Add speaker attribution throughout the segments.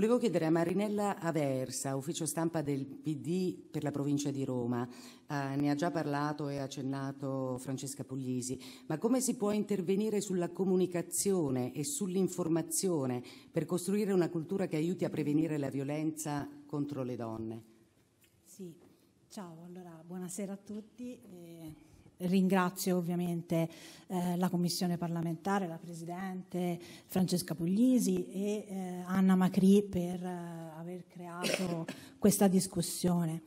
Speaker 1: Volevo chiedere a Marinella Aversa, ufficio stampa del PD per la provincia di Roma, eh, ne ha già parlato e accennato Francesca Puglisi, ma come si può intervenire sulla comunicazione e sull'informazione per costruire una cultura che aiuti a prevenire la violenza contro le donne?
Speaker 2: Sì, ciao, allora buonasera a tutti. Eh
Speaker 1: ringrazio ovviamente
Speaker 2: eh, la Commissione parlamentare, la Presidente Francesca Puglisi e eh, Anna Macri per eh, aver creato questa discussione.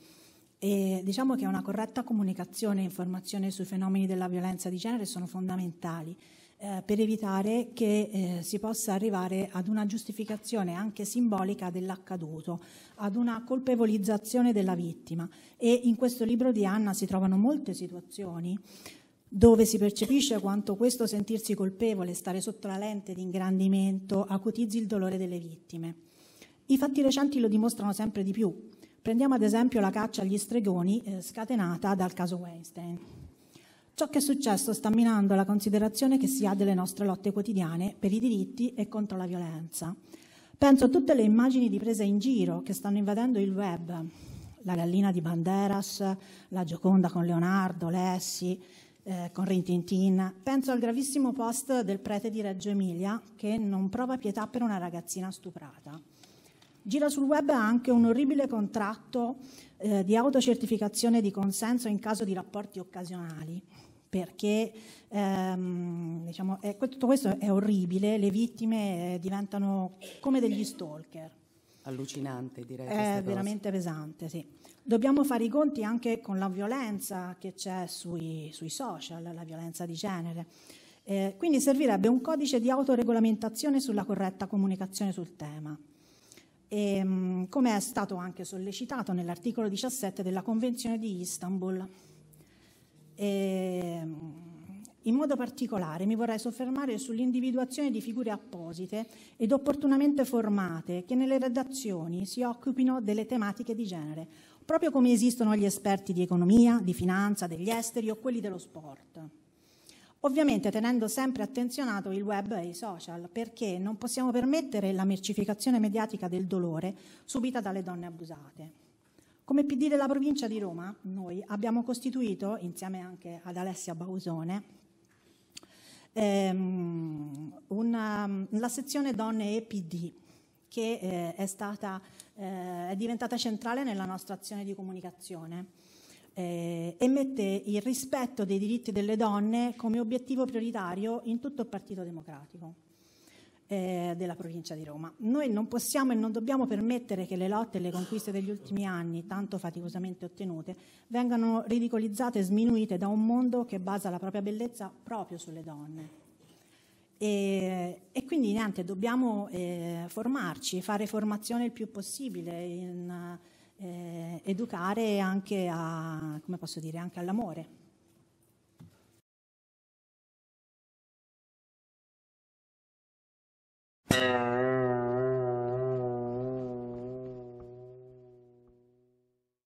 Speaker 2: E diciamo che una corretta comunicazione e informazione sui fenomeni della violenza di genere sono fondamentali. Eh, per evitare che eh, si possa arrivare ad una giustificazione anche simbolica dell'accaduto, ad una colpevolizzazione della vittima. E in questo libro di Anna si trovano molte situazioni dove si percepisce quanto questo sentirsi colpevole, stare sotto la lente di ingrandimento, acutizzi il dolore delle vittime. I fatti recenti lo dimostrano sempre di più. Prendiamo ad esempio la caccia agli stregoni eh, scatenata dal caso Weinstein. Ciò che è successo sta minando la considerazione che si ha delle nostre lotte quotidiane per i diritti e contro la violenza. Penso a tutte le immagini di presa in giro che stanno invadendo il web, la gallina di Banderas, la Gioconda con Leonardo, Lessi, eh, con Rintintin. Penso al gravissimo post del prete di Reggio Emilia che non prova pietà per una ragazzina stuprata. Gira sul web anche un orribile contratto eh, di autocertificazione di consenso in caso di rapporti occasionali perché ehm, diciamo, è, eh, tutto questo è orribile, le vittime eh, diventano come degli stalker.
Speaker 1: Allucinante direi. È veramente
Speaker 2: cosa. pesante, sì. Dobbiamo fare i conti anche con la violenza che c'è sui, sui social, la violenza di genere. Eh, quindi servirebbe un codice di autoregolamentazione sulla corretta comunicazione sul tema ehm, come è stato anche sollecitato nell'articolo 17 della Convenzione di Istanbul. E, ehm, in modo particolare mi vorrei soffermare sull'individuazione di figure apposite ed opportunamente formate che nelle redazioni si occupino delle tematiche di genere, proprio come esistono gli esperti di economia, di finanza, degli esteri o quelli dello sport. Ovviamente tenendo sempre attenzionato il web e i social, perché non possiamo permettere la mercificazione mediatica del dolore subita dalle donne abusate. Come PD della provincia di Roma, noi abbiamo costituito, insieme anche ad Alessia Bausone, ehm, una, la sezione Donne e PD, che eh, è, stata, eh, è diventata centrale nella nostra azione di comunicazione eh, e mette il rispetto dei diritti delle donne come obiettivo prioritario in tutto il Partito Democratico eh, della provincia di Roma. Noi non possiamo e non dobbiamo permettere che le lotte e le conquiste degli ultimi anni, tanto faticosamente ottenute, vengano ridicolizzate e sminuite da un mondo che basa la propria bellezza proprio sulle donne. E, e, quindi niente, dobbiamo eh, formarci, fare formazione il più possibile in, eh, educare anche, a, dire, anche all'amore